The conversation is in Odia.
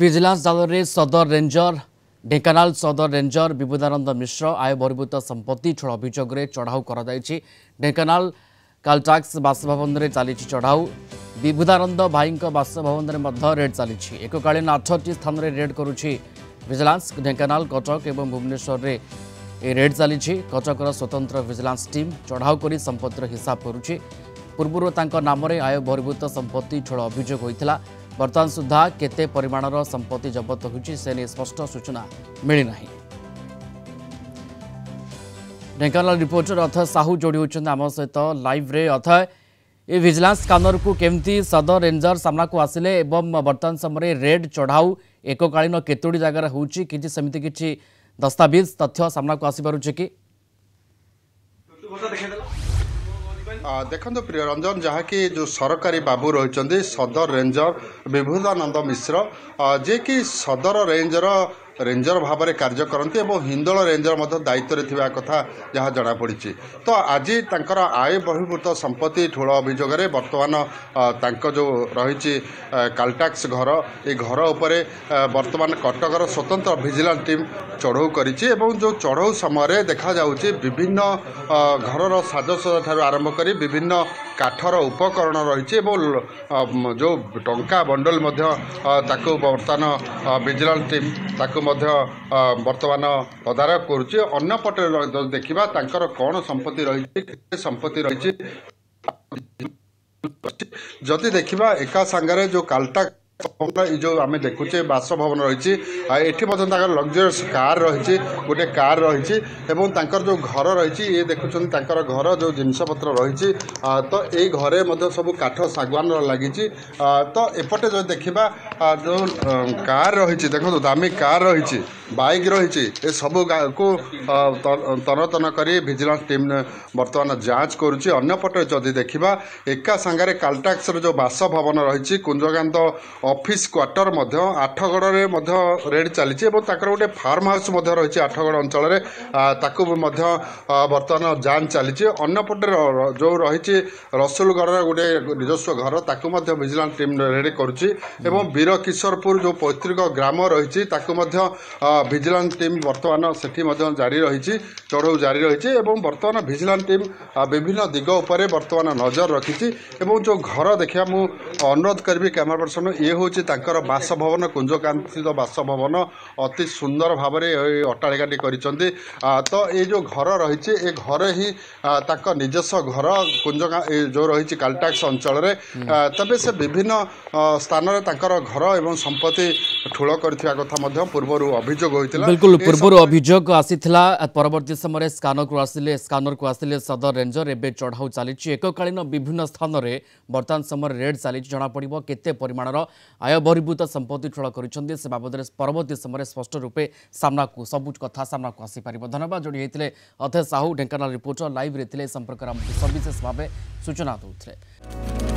ଭିଜିଲାନ୍ସ ଦଳରେ ସଦର ରେଞ୍ଜର ଢେଙ୍କାନାଳ ସଦର ରେଞ୍ଜର ବିବୁଦାନନ୍ଦ ମିଶ୍ର ଆୟ ବହିର୍ଭୂତ ସମ୍ପତ୍ତି ଛଡ଼ ଅଭିଯୋଗରେ ଚଢ଼ାଉ କରାଯାଇଛି ଢେଙ୍କାନାଳ କାଲଟାକ୍ସ ବାସଭବନରେ ଚାଲିଛି ଚଢ଼ାଉ ବିବୁଦାନନ୍ଦ ଭାଇଙ୍କ ବାସଭବନରେ ମଧ୍ୟ ରେଡ୍ ଚାଲିଛି ଏକକାଳୀନ ଆଠଟି ସ୍ଥାନରେ ରେଡ୍ କରୁଛି ଭିଜିଲାନ୍ସ ଢେଙ୍କାନାଳ କଟକ ଏବଂ ଭୁବନେଶ୍ୱରରେ ଏହି ରେଡ୍ ଚାଲିଛି କଟକର ସ୍ୱତନ୍ତ୍ର ଭିଜିଲାନ୍ସ ଟିମ୍ ଚଢ଼ାଉ କରି ସମ୍ପତ୍ତିର ହିସାବ କରୁଛି ପୂର୍ବରୁ ତାଙ୍କ ନାମରେ ଆୟ ବହିର୍ଭୂତ ସମ୍ପତ୍ତି ଛଡ଼ ଅଭିଯୋଗ ହୋଇଥିଲା ବର୍ତ୍ତମାନ ସୁଦ୍ଧା କେତେ ପରିମାଣର ସମ୍ପତ୍ତି ଜବତ ହୋଇଛି ସେ ନେଇ ସ୍ପଷ୍ଟ ସୂଚନା ମିଳିନାହିଁ ଢେଙ୍କାନାଳ ରିପୋର୍ଟର ଅଥୟ ସାହୁ ଯୋଡ଼ି ହୋଇଛନ୍ତି ଆମ ସହିତ ଲାଇଭ୍ରେ ଅଥୟ ଏ ଭିଜିଲାନ୍ସ ସ୍କାନରକୁ କେମିତି ସଦର ରେଞ୍ଜର ସାମ୍ନାକୁ ଆସିଲେ ଏବଂ ବର୍ତ୍ତମାନ ସମୟରେ ରେଡ୍ ଚଢ଼ାଉ ଏକକାଳୀନ କେତୋଟି ଜାଗାରେ ହେଉଛି କିଛି ସେମିତି କିଛି ଦସ୍ତାବିଜ ତଥ୍ୟ ସାମ୍ନାକୁ ଆସିପାରୁଛି କି ଦେଖନ୍ତୁ ପ୍ରିୟ ରଞ୍ଜନ ଯାହାକି ଯେଉଁ ସରକାରୀ ବାବୁ ରହିଛନ୍ତି ସଦର ରେଞ୍ଜର ବିଭୁଦାନନ୍ଦ ମିଶ୍ର ଯିଏକି ସଦର ରେଞ୍ଜର ରେଞ୍ଜର ଭାବରେ କାର୍ଯ୍ୟ କରନ୍ତି ଏବଂ ହିନ୍ଦଳ ରେଞ୍ଜର ମଧ୍ୟ ଦାୟିତ୍ୱରେ ଥିବା କଥା ଯାହା ଜଣାପଡ଼ିଛି ତ ଆଜି ତାଙ୍କର ଆୟ ବହିର୍ଭୂତ ସମ୍ପତ୍ତି ଠୁଳ ଅଭିଯୋଗରେ ବର୍ତ୍ତମାନ ତାଙ୍କ ଯେଉଁ ରହିଛି କାଲଟାକ୍ସ ଘର ଏ ଘର ଉପରେ ବର୍ତ୍ତମାନ କଟକର ସ୍ୱତନ୍ତ୍ର ଭିଜିଲାନ୍ସ ଟିମ୍ ଚଢ଼ଉ କରିଛି ଏବଂ ଯେଉଁ ଚଢ଼ଉ ସମୟରେ ଦେଖାଯାଉଛି ବିଭିନ୍ନ ଘରର ସାଜସଜା ଠାରୁ ଆରମ୍ଭ କରି ବିଭିନ୍ନ କାଠର ଉପକରଣ ରହିଛି ଏବଂ ଯେଉଁ ଟଙ୍କା ବଣ୍ଡଲ ମଧ୍ୟ ତାକୁ ବର୍ତ୍ତମାନ ଭିଜିଲାନ୍ସ ଟିମ୍ ତାକୁ ମଧ୍ୟ ବର୍ତ୍ତମାନ ତଦାରଖ କରୁଛି ଅନ୍ୟପଟେ ଦେଖିବା ତାଙ୍କର କ'ଣ ସମ୍ପତ୍ତି ରହିଛି କେତେ ସମ୍ପତ୍ତି ରହିଛି ଯଦି ଦେଖିବା ଏକା ସାଙ୍ଗରେ ଯେଉଁ କାଲଟା ଯେଉଁ ଆମେ ଦେଖୁଛେ ବାସଭବନ ରହିଛି ଆଉ ଏଠି ମଧ୍ୟ ତାଙ୍କର ଲକ୍ଜରିୟସ୍ କାର୍ ରହିଛି ଗୋଟେ କାର୍ ରହିଛି ଏବଂ ତାଙ୍କର ଯେଉଁ ଘର ରହିଛି ଇଏ ଦେଖୁଛନ୍ତି ତାଙ୍କର ଘର ଯେଉଁ ଜିନିଷପତ୍ର ରହିଛି ତ ଏଇ ଘରେ ମଧ୍ୟ ସବୁ କାଠ ଶାଗୁଆନର ଲାଗିଛି ତ ଏପଟେ ଯଦି ଦେଖିବା ଯେଉଁ କାର୍ ରହିଛି ଦେଖନ୍ତୁ ଦାମୀ କାର୍ ରହିଛି ବାଇକ୍ ରହିଛି ଏସବୁ କୁ ତନତନ କରି ଭିଜିଲାନ୍ସ ଟିମ୍ ବର୍ତ୍ତମାନ ଯାଞ୍ଚ କରୁଛି ଅନ୍ୟପଟେ ଯଦି ଦେଖିବା ଏକା ସାଙ୍ଗରେ କାଲଟାକ୍ସର ଯେଉଁ ବାସଭବନ ରହିଛି କୁଞ୍ଜକାନ୍ତ অফিস কোয়ার্টর মধ্য আঠগড়ে মধ্য রেড চালিছে এবং তাঁর গোটে ফার্ম হাউস মধ্য রয়েছে আঠগড় অঞ্চলের তাকে মধ্য বর্তমান যাঞ্চ চালিছে অন্যপটে যে রয়েছে রসুলগড়ের গোটে নিজস্ব ঘর তাকে মধ্যে ভিজিলান্স টিম রেড করুছি এবং বীর কিশোরপুর যে পৈতৃক গ্রাম রয়েছে তাকে মধ্য ভিজিলান্স টিম বর্তমান সেটি মধ্য জারি রয়েছে চড়াও জারি রয়েছে এবং বর্তমান ভিজিলান্স টিম বিভিন্ন দিগ উপরে বর্তমান নজর রাখিছি এবং যে ঘর দেখা মু ଅନୁରୋଧ କରିବି କ୍ୟାମେରା ପର୍ସନ ଇଏ ହେଉଛି ତାଙ୍କର ବାସଭବନ କୁଞ୍ଜକାନ୍ତିତ ବାସଭବନ ଅତି ସୁନ୍ଦର ଭାବରେ ଏଇ ଅଟ୍ଟାଳିକାଟି କରିଛନ୍ତି ତ ଏଇ ଯେଉଁ ଘର ରହିଛି ଏ ଘରେ ହିଁ ତାଙ୍କ ନିଜସ୍ୱ ଘର କୁଞ୍ଜ ଯେଉଁ ରହିଛି କାଲଟାକ୍ସ ଅଞ୍ଚଳରେ ତେବେ ସେ ବିଭିନ୍ନ ସ୍ଥାନରେ ତାଙ୍କର ଘର ଏବଂ ସମ୍ପତ୍ତି ଠୁଳ କରିଥିବା କଥା ମଧ୍ୟ ପୂର୍ବରୁ ଅଭିଯୋଗ ହୋଇଥିଲା ବିଲକୁଲ ପୂର୍ବରୁ ଅଭିଯୋଗ ଆସିଥିଲା ପରବର୍ତ୍ତୀ ସମୟରେ ସ୍କାନରକୁ ଆସିଲେ ସ୍କାନରକୁ ଆସିଲେ ସଦର ରେଞ୍ଜର ଏବେ ଚଢ଼ାଉ ଚାଲିଛି ଏକକାଳୀନ ବିଭିନ୍ନ ସ୍ଥାନରେ ବର୍ତ୍ତମାନ ସମୟରେ ରେଡ୍ ଚାଲିଛି ଜଣାପଡ଼ିବ କେତେ ପରିମାଣର ଆୟବହିର୍ଭୂତ ସମ୍ପତ୍ତି ଠୁଳ କରିଛନ୍ତି ସେ ବାବଦରେ ପରବର୍ତ୍ତୀ ସମୟରେ ସ୍ପଷ୍ଟ ରୂପେ ସାମ୍ନାକୁ ସବୁ କଥା ସାମ୍ନାକୁ ଆସିପାରିବ ଧନ୍ୟବାଦ ଯୋଡ଼ି ହୋଇଥିଲେ ଅଥେ ସାହୁ ଢେଙ୍କାନାଳ ରିପୋର୍ଟର ଲାଇଭ୍ରେ ଥିଲେ ଏ ସମ୍ପର୍କରେ ଆମକୁ ସବିଶେଷ ଭାବେ ସୂଚନା ଦେଉଥିଲେ